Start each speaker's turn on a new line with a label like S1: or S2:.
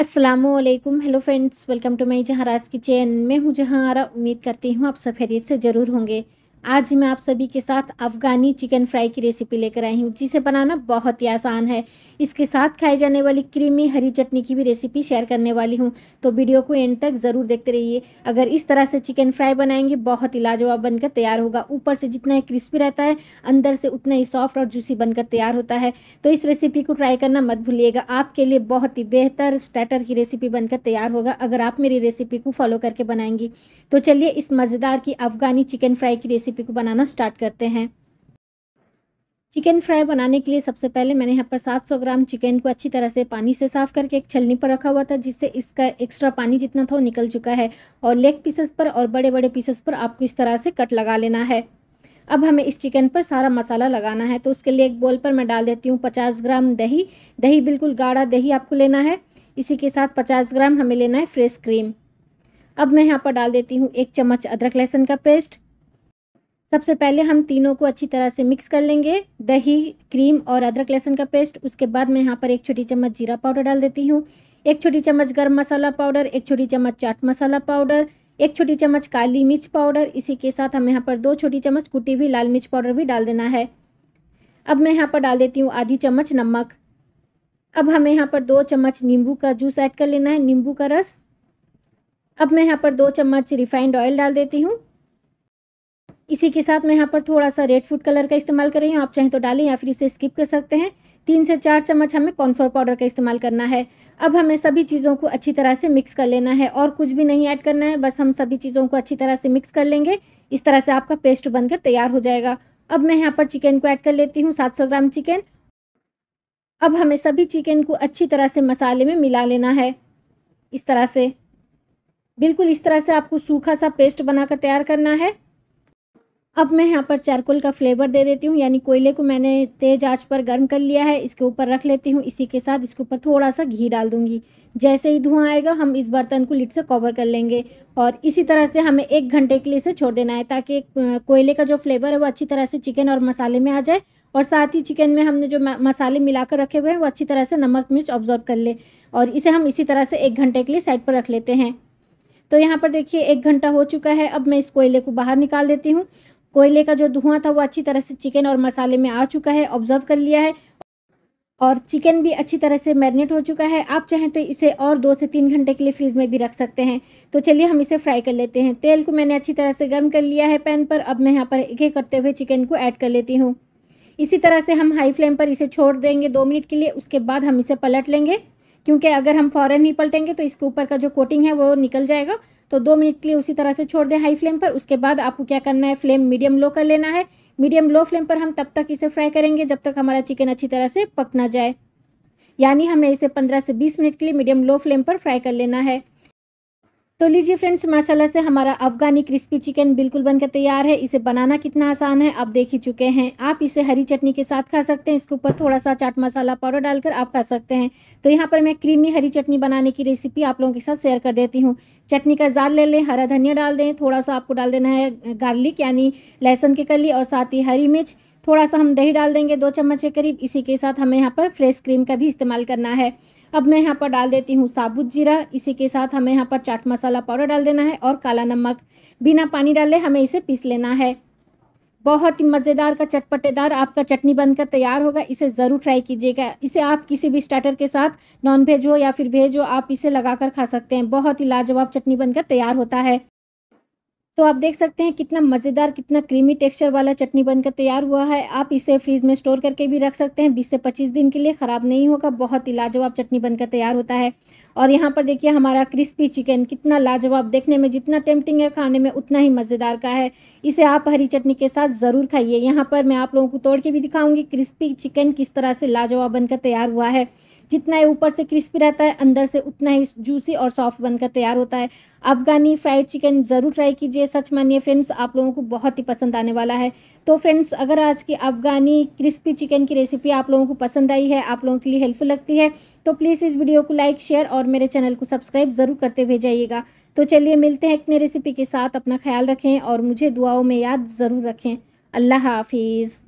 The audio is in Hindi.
S1: Aslam hello friends welcome to my Zahra's kitchen मैं हूँ जहारा उम्मीद करती हूँ आप सब खैरियत से ज़रूर होंगे आज मैं आप सभी के साथ अफ़गानी चिकन फ्राई की रेसिपी लेकर आई हूँ जिसे बनाना बहुत ही आसान है इसके साथ खाई जाने वाली क्रीमी हरी चटनी की भी रेसिपी शेयर करने वाली हूँ तो वीडियो को एंड तक ज़रूर देखते रहिए अगर इस तरह से चिकन फ्राई बनाएंगे बहुत ही लाजवाब बनकर तैयार होगा ऊपर से जितना ही क्रिस्पी रहता है अंदर से उतना ही सॉफ्ट और जूसी बनकर तैयार होता है तो इस रेसिपी को ट्राई करना मत भूलिएगा आपके लिए बहुत ही बेहतर स्टार्टर की रेसिपी बनकर तैयार होगा अगर आप मेरी रेसिपी को फॉलो करके बनाएंगी तो चलिए इस मज़ेदार की अफ़गानी चिकन फ्राई की रेसिपी रेसिपी को बनाना स्टार्ट करते हैं चिकन फ्राई बनाने के लिए सबसे पहले मैंने यहाँ पर 700 ग्राम चिकन को अच्छी तरह से पानी से साफ़ करके एक छलनी पर रखा हुआ था जिससे इसका एक्स्ट्रा पानी जितना था वो निकल चुका है और लेग पीसेस पर और बड़े बड़े पीसेस पर आपको इस तरह से कट लगा लेना है अब हमें इस चिकन पर सारा मसाला लगाना है तो उसके लिए एक बोल पर मैं डाल देती हूँ पचास ग्राम दही दही बिल्कुल गाढ़ा दही आपको लेना है इसी के साथ पचास ग्राम हमें लेना है फ्रेश क्रीम अब मैं यहाँ पर डाल देती हूँ एक चम्मच अदरक लहसुन का पेस्ट सबसे पहले हम तीनों को अच्छी तरह से मिक्स कर लेंगे दही क्रीम और अदरक लहसुन का पेस्ट उसके बाद मैं यहाँ पर एक छोटी चम्मच जीरा पाउडर डाल देती हूँ एक छोटी चम्मच गर्म मसाला पाउडर एक छोटी चम्मच चाट मसाला पाउडर एक छोटी चम्मच काली मिर्च पाउडर इसी के साथ हम यहाँ पर दो छोटी चम्मच कुटी हुई लाल मिर्च पाउडर भी डाल देना है अब मैं यहाँ पर डाल देती हूँ आधी चम्मच नमक अब हमें यहाँ पर दो चम्मच नींबू का जूस ऐड कर लेना है नींबू का रस अब मैं यहाँ पर दो चम्मच रिफाइंड ऑयल डाल देती हूँ इसी के साथ मैं यहाँ पर थोड़ा सा रेड फूड कलर का इस्तेमाल कर रही हूँ आप चाहें तो डालें या फिर इसे स्किप कर सकते हैं तीन से चार चम्मच हमें कॉर्नफ्लोर पाउडर का इस्तेमाल करना है अब हमें सभी चीज़ों को अच्छी तरह से मिक्स कर लेना है और कुछ भी नहीं ऐड करना है बस हम सभी चीज़ों को अच्छी तरह से मिक्स कर लेंगे इस तरह से आपका पेस्ट बनकर तैयार हो जाएगा अब मैं यहाँ पर चिकन को ऐड कर लेती हूँ सात ग्राम चिकन अब हमें सभी चिकन को अच्छी तरह से मसाले में मिला लेना है इस तरह से बिल्कुल इस तरह से आपको सूखा सा पेस्ट बनाकर तैयार करना है अब मैं यहाँ पर चारकोल का फ्लेवर दे देती हूँ यानी कोयले को मैंने तेज़ आंच पर गर्म कर लिया है इसके ऊपर रख लेती हूँ इसी के साथ इसके ऊपर थोड़ा सा घी डाल दूंगी जैसे ही धुआं आएगा हम इस बर्तन को लिट से कवर कर लेंगे और इसी तरह से हमें एक घंटे के लिए इसे छोड़ देना है ताकि कोयले का जो फ्लेवर है वो अच्छी तरह से चिकन और मसाले में आ जाए और साथ ही चिकन में हमने जो मसाले मिलाकर रखे हुए हैं वो अच्छी तरह से नमक मिर्च ऑब्जॉर्व कर ले और इसे हम इसी तरह से एक घंटे के लिए साइड पर रख लेते हैं तो यहाँ पर देखिए एक घंटा हो चुका है अब मैं इस कोयले को बाहर निकाल देती हूँ कोयले का जो धुआं था वो अच्छी तरह से चिकन और मसाले में आ चुका है ऑब्जर्व कर लिया है और चिकन भी अच्छी तरह से मैरिनेट हो चुका है आप चाहें तो इसे और दो से तीन घंटे के लिए फ्रीज में भी रख सकते हैं तो चलिए हम इसे फ्राई कर लेते हैं तेल को मैंने अच्छी तरह से गर्म कर लिया है पैन पर अब मैं यहाँ पर एक एक करते हुए चिकन को ऐड कर लेती हूँ इसी तरह से हम हाई फ्लेम पर इसे छोड़ देंगे दो मिनट के लिए उसके बाद हम इसे पलट लेंगे क्योंकि अगर हम फ़ौरन ही पलटेंगे तो इसके ऊपर का जो कोटिंग है वो निकल जाएगा तो दो मिनट के लिए उसी तरह से छोड़ दें हाई फ्लेम पर उसके बाद आपको क्या करना है फ्लेम मीडियम लो कर लेना है मीडियम लो फ्लेम पर हम तब तक इसे फ्राई करेंगे जब तक हमारा चिकन अच्छी तरह से पक ना जाए यानी हमें इसे 15 से 20 मिनट के लिए मीडियम लो फ्लेम पर फ्राई कर लेना है तो लीजिए फ्रेंड्स माशाल्लाह से हमारा अफ़गानी क्रिस्पी चिकन बिल्कुल बनकर तैयार है इसे बनाना कितना आसान है आप देख ही चुके हैं आप इसे हरी चटनी के साथ खा सकते हैं इसके ऊपर थोड़ा सा चाट मसाला पाउडर डालकर आप खा सकते हैं तो यहाँ पर मैं क्रीमी हरी चटनी बनाने की रेसिपी आप लोगों के साथ शेयर कर देती हूँ चटनी का जार ले लें हरा धनिया डाल दें थोड़ा सा आपको डाल देना है गार्लिक यानी लहसुन की कली और साथ ही हरी मिर्च थोड़ा सा हम दही डाल देंगे दो चम्मच के करीब इसी के साथ हमें यहाँ पर फ्रेश क्रीम का भी इस्तेमाल करना है अब मैं यहाँ पर डाल देती हूँ साबुत जीरा इसी के साथ हमें यहाँ पर चाट मसाला पाउडर डाल देना है और काला नमक बिना पानी डाले हमें इसे पीस लेना है बहुत ही मज़ेदार का चटपटेदार आपका चटनी बनकर तैयार होगा इसे ज़रूर ट्राई कीजिएगा इसे आप किसी भी स्टार्टर के साथ नॉन वेज हो या फिर वेज हो आप इसे लगाकर खा सकते हैं बहुत ही लाजवाब चटनी बनकर तैयार होता है तो आप देख सकते हैं कितना मज़ेदार कितना क्रीमी टेक्सचर वाला चटनी बनकर तैयार हुआ है आप इसे फ्रीज़ में स्टोर करके भी रख सकते हैं 20 से 25 दिन के लिए ख़राब नहीं होगा बहुत ही लाजवाब चटनी बनकर तैयार होता है और यहाँ पर देखिए हमारा क्रिस्पी चिकन कितना लाजवाब देखने में जितना टेम्पटिंग है खाने में उतना ही मज़ेदार का है इसे आप हरी चटनी के साथ ज़रूर खाइए यहाँ पर मैं आप लोगों को तोड़ के भी दिखाऊँगी क्रिस्पी चिकन किस तरह से लाजवाब बनकर तैयार हुआ है जितना ही ऊपर से क्रिस्पी रहता है अंदर से उतना ही जूसी और सॉफ्ट बनकर तैयार होता है अफगानी फ्राइड चिकन ज़रूर ट्राई कीजिए सच मानिए फ्रेंड्स आप लोगों को बहुत ही पसंद आने वाला है तो फ्रेंड्स अगर आज की अफगानी क्रिस्पी चिकन की रेसिपी आप लोगों को पसंद आई है आप लोगों के लिए हेल्पफुल लगती है तो प्लीज़ इस वीडियो को लाइक शेयर और मेरे चैनल को सब्सक्राइब ज़रूर करते हुए जाइएगा तो चलिए मिलते हैं एक नई रेसिपी के साथ अपना ख्याल रखें और मुझे दुआओं में याद ज़रूर रखें अल्लाह हाफिज़